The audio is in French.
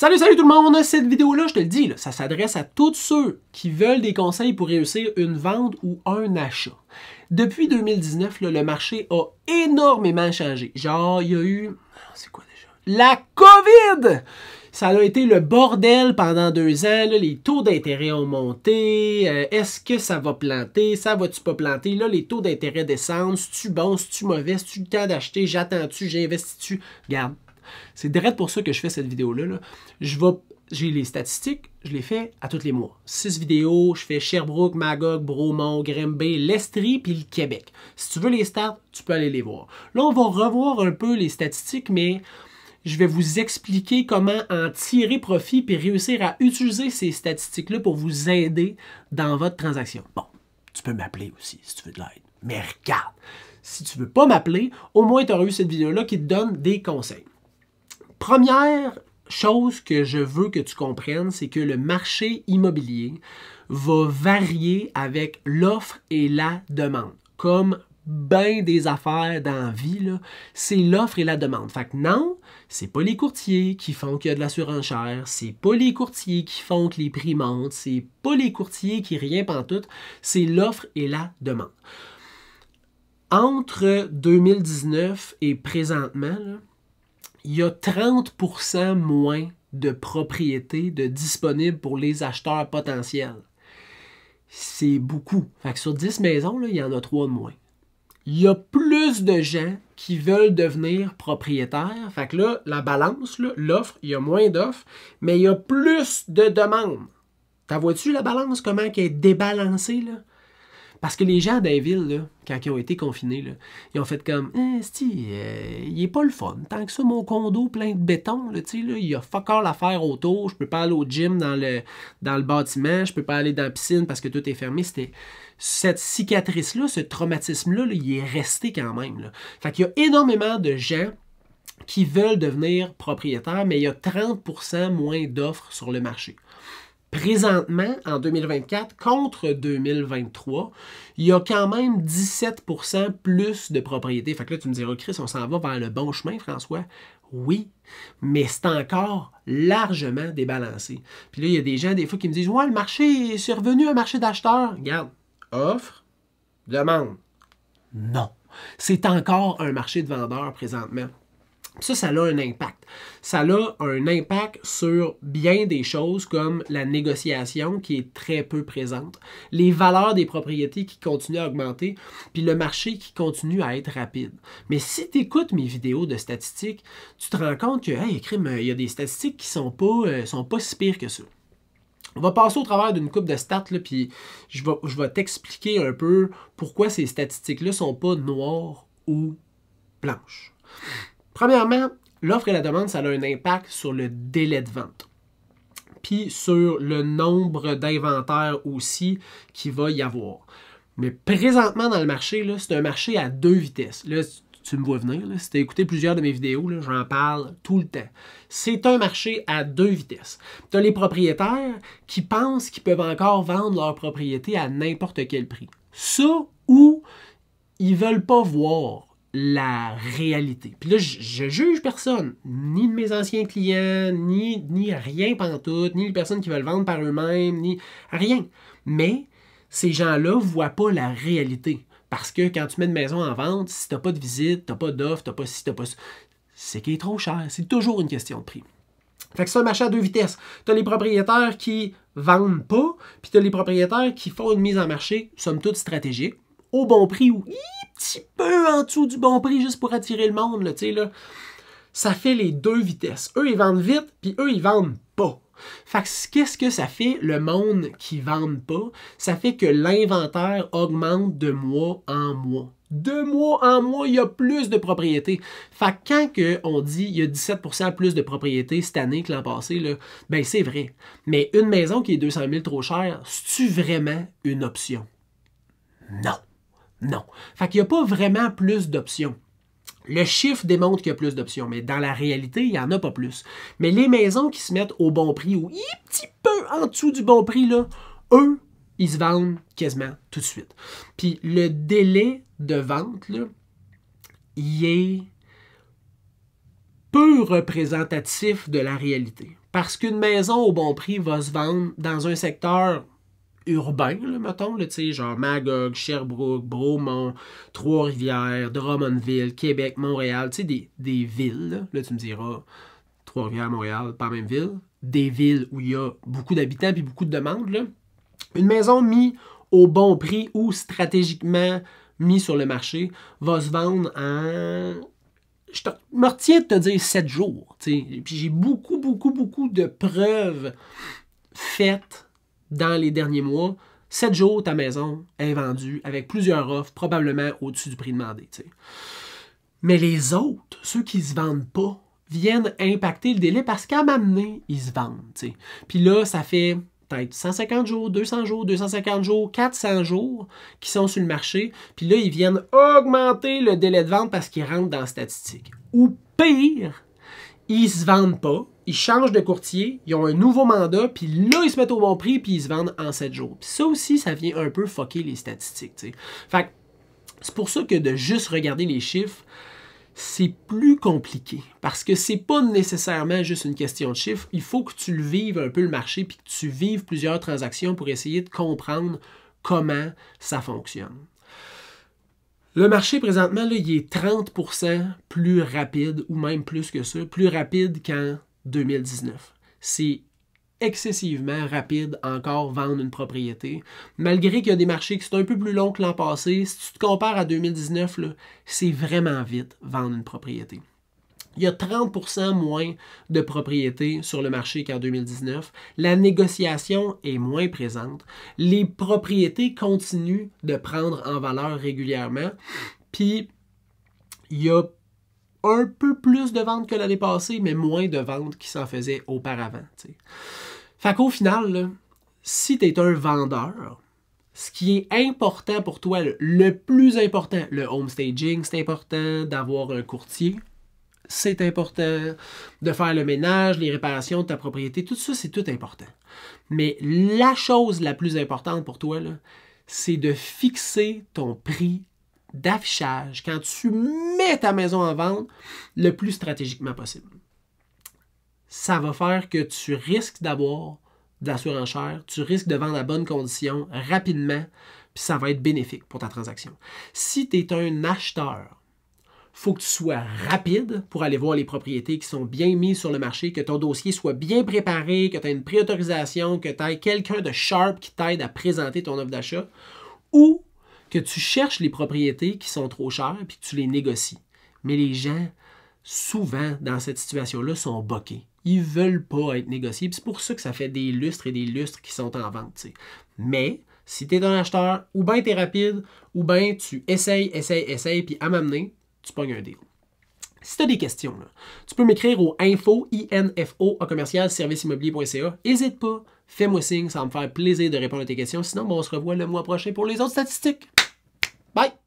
Salut, salut tout le monde! On Cette vidéo-là, je te le dis, ça s'adresse à tous ceux qui veulent des conseils pour réussir une vente ou un achat. Depuis 2019, le marché a énormément changé. Genre, il y a eu... Ah, c'est quoi déjà? La COVID! Ça a été le bordel pendant deux ans. les taux d'intérêt ont monté. Euh, est-ce que ça va planter? Ça va-tu pas planter? Là, les taux d'intérêt descendent. Tu tu bon? Tu tu mauvais? si tu le temps d'acheter? J'attends-tu? J'investis-tu? Regarde, c'est direct pour ça que je fais cette vidéo-là. Je j'ai les statistiques, je les fais à tous les mois. Six vidéos, je fais Sherbrooke, Magog, Bromont, Grimby, l'Estrie puis le Québec. Si tu veux les stats, tu peux aller les voir. Là, on va revoir un peu les statistiques, mais je vais vous expliquer comment en tirer profit et réussir à utiliser ces statistiques-là pour vous aider dans votre transaction. Bon, tu peux m'appeler aussi si tu veux de l'aide. Mais regarde, si tu veux pas m'appeler, au moins tu auras eu cette vidéo-là qui te donne des conseils. Première chose que je veux que tu comprennes, c'est que le marché immobilier va varier avec l'offre et la demande, comme bien des affaires dans la vie, c'est l'offre et la demande. Fait que non, c'est pas les courtiers qui font qu'il y a de la surenchère, c'est pas les courtiers qui font que les prix montent, c'est pas les courtiers qui rien tout, c'est l'offre et la demande. Entre 2019 et présentement, il y a 30% moins de propriétés de disponibles pour les acheteurs potentiels. C'est beaucoup. Fait que sur 10 maisons, il y en a 3 de moins. Il y a plus de gens qui veulent devenir propriétaires. Fait que là, la balance, l'offre, il y a moins d'offres, mais il y a plus de demandes. T'as vois-tu la balance, comment elle est débalancée? Là? Parce que les gens à quand ils ont été confinés, ils ont fait comme eh, sti, euh, est pas le fun. Tant que ça, mon condo plein de béton, il y a fuck all à autour. Je peux pas aller au gym dans le, dans le bâtiment, je peux pas aller dans la piscine parce que tout est fermé. cette cicatrice-là, ce traumatisme-là, il est resté quand même. Il Fait qu'il y a énormément de gens qui veulent devenir propriétaires, mais il y a 30% moins d'offres sur le marché. Présentement, en 2024 contre 2023, il y a quand même 17 plus de propriétés. Fait que là, tu me diras, Chris, on s'en va vers le bon chemin, François. Oui, mais c'est encore largement débalancé. Puis là, il y a des gens, des fois, qui me disent Ouais, le marché, est survenu un marché d'acheteurs. Regarde, offre, demande. Non. C'est encore un marché de vendeurs présentement. Ça, ça a un impact. Ça a un impact sur bien des choses comme la négociation qui est très peu présente, les valeurs des propriétés qui continuent à augmenter, puis le marché qui continue à être rapide. Mais si tu écoutes mes vidéos de statistiques, tu te rends compte que, hey, mais euh, il y a des statistiques qui sont pas, euh, sont pas si pires que ça. On va passer au travers d'une coupe de stats, là, puis je vais, je vais t'expliquer un peu pourquoi ces statistiques-là ne sont pas noires ou blanches. Premièrement, l'offre et la demande, ça a un impact sur le délai de vente. Puis sur le nombre d'inventaires aussi qu'il va y avoir. Mais présentement dans le marché, c'est un marché à deux vitesses. Là, tu me vois venir, si tu as écouté plusieurs de mes vidéos, j'en parle tout le temps. C'est un marché à deux vitesses. Tu as les propriétaires qui pensent qu'ils peuvent encore vendre leur propriété à n'importe quel prix. Ça, ou ils veulent pas voir la réalité. Puis là, je, juge personne, ni de mes anciens clients, ni, ni rien tout, ni les personnes qui veulent vendre par eux-mêmes, ni rien. Mais ces gens-là ne voient pas la réalité. Parce que quand tu mets une maison en vente, si tu n'as pas de visite, tu n'as pas d'offre, tu pas si, tu pas c'est qu'il est trop cher. C'est toujours une question de prix. Fait que c'est un marché à deux vitesses. Tu as les propriétaires qui vendent pas, puis tu as les propriétaires qui font une mise en marché, somme toute stratégique, au bon prix ou petit peu en dessous du bon prix juste pour attirer le monde, là, là. Ça fait les deux vitesses. Eux, ils vendent vite, puis eux, ils vendent pas. Fait qu'est-ce que ça fait, le monde qui vend pas? Ça fait que l'inventaire augmente de mois en mois. De mois en mois, il y a plus de propriétés. Fait quand que on dit il y a 17% plus de propriétés cette année que l'an passé, là, ben c'est vrai. Mais une maison qui est 200 000 trop chère, c'est-tu vraiment une option? Non. Non. Fait qu'il n'y a pas vraiment plus d'options. Le chiffre démontre qu'il y a plus d'options, mais dans la réalité, il n'y en a pas plus. Mais les maisons qui se mettent au bon prix ou un petit peu en dessous du bon prix, là, eux, ils se vendent quasiment tout de suite. Puis le délai de vente, là, il est peu représentatif de la réalité. Parce qu'une maison au bon prix va se vendre dans un secteur urbain, là, mettons, là, genre Magog, Sherbrooke, Beaumont, Trois-Rivières, Drummondville, Québec, Montréal, des, des villes. Là. tu me diras, Trois-Rivières, Montréal, pas même ville. Des villes où il y a beaucoup d'habitants et beaucoup de demandes. Là. Une maison mise au bon prix ou stratégiquement mise sur le marché va se vendre en je te, me retiens de te dire 7 jours. Puis j'ai beaucoup, beaucoup, beaucoup de preuves faites dans les derniers mois, 7 jours, ta maison est vendue avec plusieurs offres, probablement au-dessus du prix demandé. Mais les autres, ceux qui ne se vendent pas, viennent impacter le délai parce qu'à m'amener, ils se vendent. Puis là, ça fait peut-être 150 jours, 200 jours, 250 jours, 400 jours qui sont sur le marché. Puis là, ils viennent augmenter le délai de vente parce qu'ils rentrent dans la statistique. Ou pire, ils se vendent pas ils changent de courtier, ils ont un nouveau mandat, puis là, ils se mettent au bon prix, puis ils se vendent en 7 jours. ça aussi, ça vient un peu fucker les statistiques. c'est pour ça que de juste regarder les chiffres, c'est plus compliqué parce que c'est pas nécessairement juste une question de chiffres. Il faut que tu le vives un peu le marché puis que tu vives plusieurs transactions pour essayer de comprendre comment ça fonctionne. Le marché présentement, là, il est 30% plus rapide ou même plus que ça, plus rapide quand 2019. C'est excessivement rapide encore vendre une propriété. Malgré qu'il y a des marchés qui sont un peu plus longs que l'an passé, si tu te compares à 2019, c'est vraiment vite vendre une propriété. Il y a 30% moins de propriétés sur le marché qu'en 2019. La négociation est moins présente. Les propriétés continuent de prendre en valeur régulièrement. Puis, il y a un peu plus de ventes que l'année passée, mais moins de ventes qui s'en faisaient auparavant. Fac Fait qu'au final, si tu es un vendeur, ce qui est important pour toi, le plus important, le home staging, c'est important d'avoir un courtier, c'est important de faire le ménage, les réparations de ta propriété, tout ça, c'est tout important. Mais la chose la plus importante pour toi, c'est de fixer ton prix d'affichage, quand tu mets ta maison en vente le plus stratégiquement possible. Ça va faire que tu risques d'avoir de la surenchère, tu risques de vendre à bonne condition rapidement, puis ça va être bénéfique pour ta transaction. Si tu es un acheteur, faut que tu sois rapide pour aller voir les propriétés qui sont bien mises sur le marché, que ton dossier soit bien préparé, que tu aies une préautorisation, que tu aies quelqu'un de sharp qui t'aide à présenter ton offre d'achat, ou que tu cherches les propriétés qui sont trop chères puis que tu les négocies. Mais les gens, souvent, dans cette situation-là, sont boqués. Ils veulent pas être négociés. C'est pour ça que ça fait des lustres et des lustres qui sont en vente. Mais si tu es un acheteur, ou bien tu es rapide, ou bien tu essayes, essayes, essayes, puis à m'amener, tu pognes un deal. Si tu as des questions, tu peux m'écrire au info, info, à commercial, serviceimmobilier.ca. N'hésite pas, Fais-moi signe, ça va me faire plaisir de répondre à tes questions. Sinon, ben, on se revoit le mois prochain pour les autres statistiques. Bye!